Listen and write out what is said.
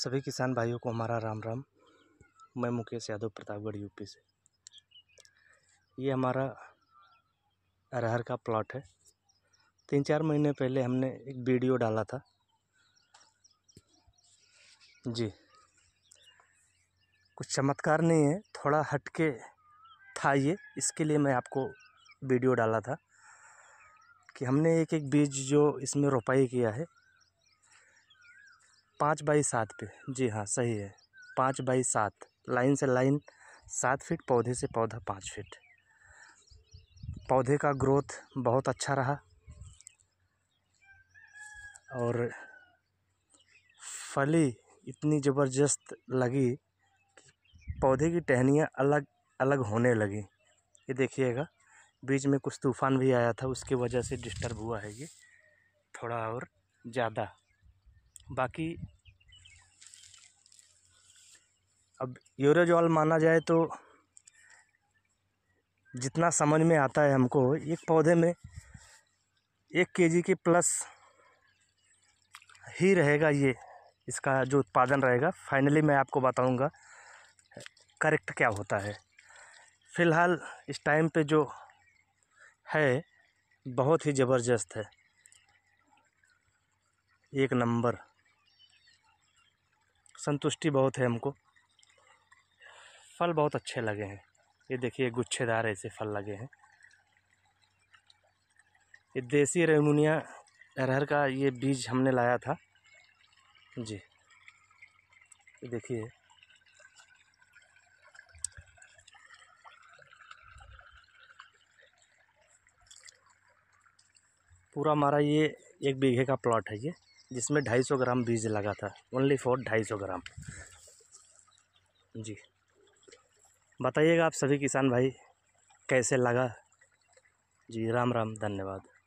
सभी किसान भाइयों को हमारा राम राम मैं मुकेश यादव प्रतापगढ़ यूपी से ये हमारा अरहर का प्लॉट है तीन चार महीने पहले हमने एक वीडियो डाला था जी कुछ चमत्कार नहीं है थोड़ा हटके था ये इसके लिए मैं आपको वीडियो डाला था कि हमने एक एक बीज जो इसमें रोपाई किया है पाँच बाई सात पे जी हाँ सही है पाँच बाई सात लाइन से लाइन सात फीट पौधे से पौधा पाँच फीट पौधे का ग्रोथ बहुत अच्छा रहा और फली इतनी ज़बरदस्त लगी कि पौधे की टहनियाँ अलग अलग होने लगी ये देखिएगा बीच में कुछ तूफ़ान भी आया था उसकी वजह से डिस्टर्ब हुआ है ये थोड़ा और ज़्यादा बाकी अब यूरोजॉल माना जाए तो जितना समझ में आता है हमको एक पौधे में एक केजी के प्लस ही रहेगा ये इसका जो उत्पादन रहेगा फाइनली मैं आपको बताऊंगा करेक्ट क्या होता है फ़िलहाल इस टाइम पे जो है बहुत ही ज़बरदस्त है एक नंबर संतुष्टि बहुत है हमको फल बहुत अच्छे लगे हैं ये देखिए गुच्छेदार ऐसे फल लगे हैं ये देसी रेमुनिया अरहर का ये बीज हमने लाया था जी ये देखिए पूरा हमारा ये एक बीघे का प्लॉट है ये जिसमें 250 ग्राम बीज लगा था ओनली फॉर 250 ग्राम जी बताइएगा आप सभी किसान भाई कैसे लगा जी राम राम धन्यवाद